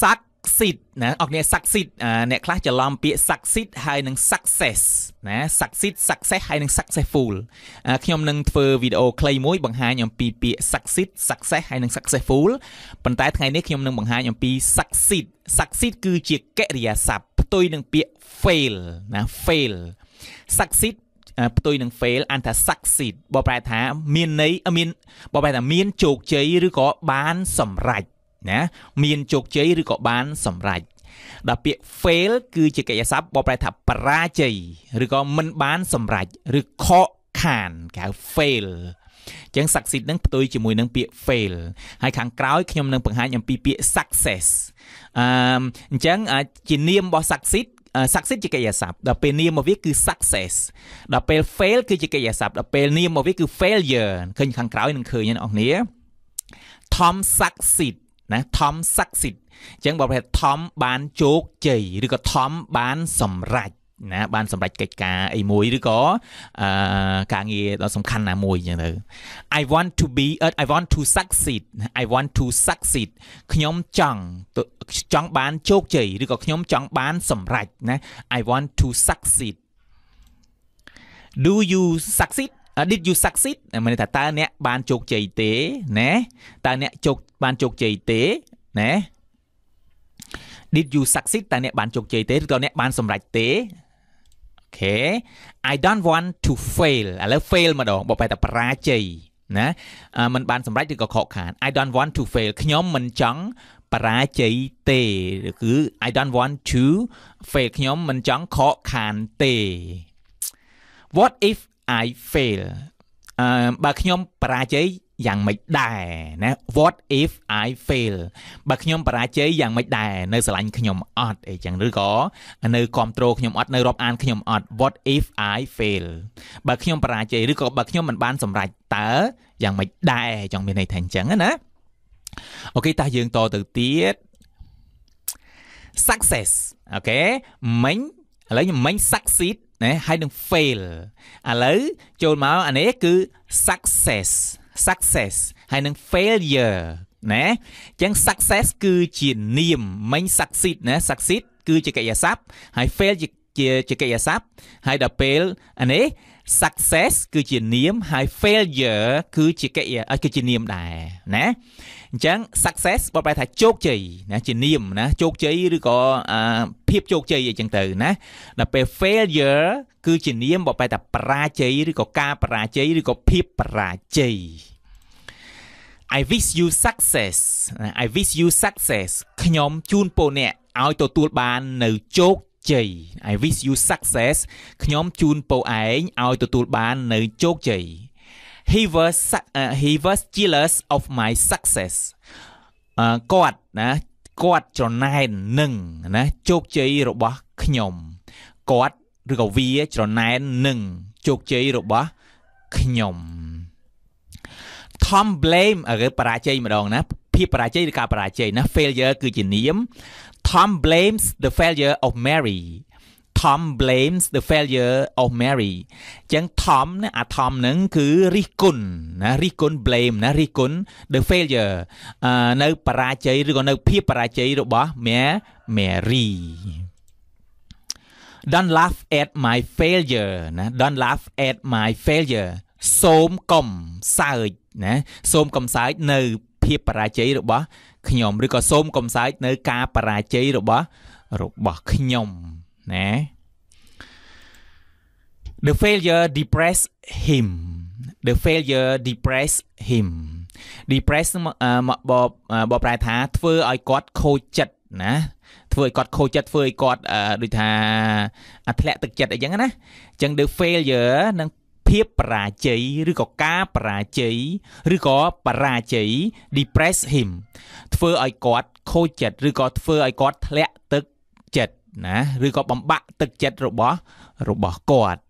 សាក់ស៊ីតណាអរគ្នាសាក់ស៊ីតអ្នកខ្លះច្រឡំពាក្យសាក់ស៊ីតហើយនឹង success ណា succeed success ហើយនឹង successful ខ្ញុំនឹងធ្វើវីដេអូខ្លីមួយបង្ហាញអំពីពាក្យ succeed success ហើយនឹង successful ប៉ុន្តែថ្ងៃនេះខ្ញុំនឹងបង្ហាញអំពី succeed succeed គឺជាកិរិយាសព្ទផ្ទុយនឹងពាក្យ fail ណា fail succeed ផ្ទុយនឹង fail អានថា succeed បើប្រែថាមានន័យមានបើប្រែថាមានជោគជ័យឬក៏បានសម្រេចណាមានជោគជ័យឬក៏បានសម្រេចដល់ពាក្យ fail គឺជាកិច្ចសព្ទបបប្រែថាបរាជ័យឬក៏មិនបានសម្រេចឬខកខានគេហៅ fail អញ្ចឹង succeed នឹងផ្ទុយជាមួយនឹងពាក្យ fail ហើយខាងក្រោយខ្ញុំនឹងបង្ហាញអំពីពាក្យ success អឺអញ្ចឹងជានាមរបស់ succeed success ជាកិរិយាសព្ទដល់ពេលនាមរបស់វាគឺ success ដល់ពេល fail គឺជាកិរិយាសព្ទដល់ពេលនាមរបស់វាគឺ failure ឃើញខាងក្រោយនឹងឃើញណាអ្នកនរ Tom succeed ណា Tom succeed អញ្ចឹងបើប្រហែល Tom បានជោគជ័យឬក៏ Tom បានសម្រេចណាបាន សម្រេចកិច្ចការអីមួយឬក៏អឺការងារដ៏សំខាន់ណាមួយអញ្ចឹងទៅ I want to be I want to succeed I want to succeed ខ្ញុំចង់ចង់បានជោគជ័យឬក៏ខ្ញុំចង់បានសម្រេចណា I want to succeed Do you succeed did you succeed មានន័យថាតើអ្នកបានជោគជ័យទេណាតើអ្នកជោគបានជោគជ័យទេណា did you succeed តើអ្នកបានជោគជ័យទេឬក៏អ្នកបានសម្រេចទេអូខេ I don't want to fail ឥឡូវ fail ម្ដងបើបែរតែបរាជ័យណាมันបានសម្រេចឬក៏ខកខាន I don't want to fail ខ្ញុំមិនចង់បរាជ័យទេគឺ I don't want to fail ខ្ញុំមិនចង់ខកខានទេ What if I fail អឺបើខ្ញុំបរាជ័យយ៉ាងម៉េចដែរណា what if i fail បើខ្ញុំបរាជ័យយ៉ាងម៉េចដែរនៅ ស្រឡាញ់ខ្ញុំអត់អីចឹងឬក៏នៅគ្រប់គ្រងខ្ញុំអត់នៅរាប់អានខ្ញុំអត់ what if i fail បើខ្ញុំបរាជ័យឬក៏បើខ្ញុំមិនបានសម្រេចតើយ៉ាងម៉េចដែរចង់មានន័យថាអញ្ចឹងណាអូខេតោះយើងតទៅទៀត success អូខេមិញឥឡូវមិញ succeed ណាហើយនឹង fail ឥឡូវចូលមកអានេះគឺ success success ហើយនឹង failure ណាអញ្ចឹង success គឺជានាម មិញ succeed ណា succeed គឺជាកិរិយាសព្ទហើយ fail ជាជាកិរិយាសព្ទហើយដល់ពេលអានេះ success គឺជានាមហើយ failure គឺជាកិរិយាគឺជានាមដែរណាអញ្ចឹង success បើប្រែថាជោគជ័យណាជានាមណាជោគជ័យឬក៏ភាពជោគជ័យអីចឹងទៅណាដល់ពេល failure គឺ ជានាមបបែតាប្រាជ័យឬក៏ការបរាជ័យឬក៏ភាពបរាជ័យ I wish you success I wish you success ខ្ញុំជូនពរអ្នកឲ្យទទួលបាន នៅជោគជ័យ I wish you success ខ្ញុំជូនពរឯងឲ្យទទួលបាន នៅជោគជ័យ He was uh, he was jealous of my success គាត់ណាគាត់ច្នែននឹងណាជោគជ័យរបស់ខ្ញុំគាត់ឬក៏វាច្រណែននឹងជោគជ័យរបស់ខ្ញុំ Tom blame ឬបរាជ័យម្ដងណាភាពបរាជ័យឬការបរាជ័យណា failure គឺជានាម Tom blames the failure of Mary Tom blames the failure of Mary អញ្ចឹង Tom ណាអា Tom ហ្នឹងគឺរិះគន់ណារិះគន់ blame ណារិះគន់ the failure នៅបរាជ័យឬក៏នៅភាពបរាជ័យរបស់ Mary Don't laugh at my failure ណា Don't laugh at my failure សូមកុំសើចណាសូមកុំសើចនៅ ភាពបរាជ័យរបស់ខ្ញុំឬក៏សូមកុំសើចនៅការបរាជ័យរបស់របស់ខ្ញុំណា The failure depress him the failure depress him depress មកបបប្រែថា ធ្វើឲ្យគាត់ខូចចិត្តណាធ្វើឲ្យគាត់ខូចចិត្តធ្វើឲ្យគាត់ដូចថាអាធ្លាក់ទឹកចិត្តអីចឹងណាអញ្ចឹង the failure នឹងភាពបរាជ័យឬក៏ការបរាជ័យឬក៏បរាជ័យ depress him ធ្វើឲ្យគាត់ខូចចិត្តឬក៏ធ្វើឲ្យគាត់ធ្លាក់ទឹកចិត្តណាឬក៏បំបាក់ទឹកចិត្តរបស់របស់គាត់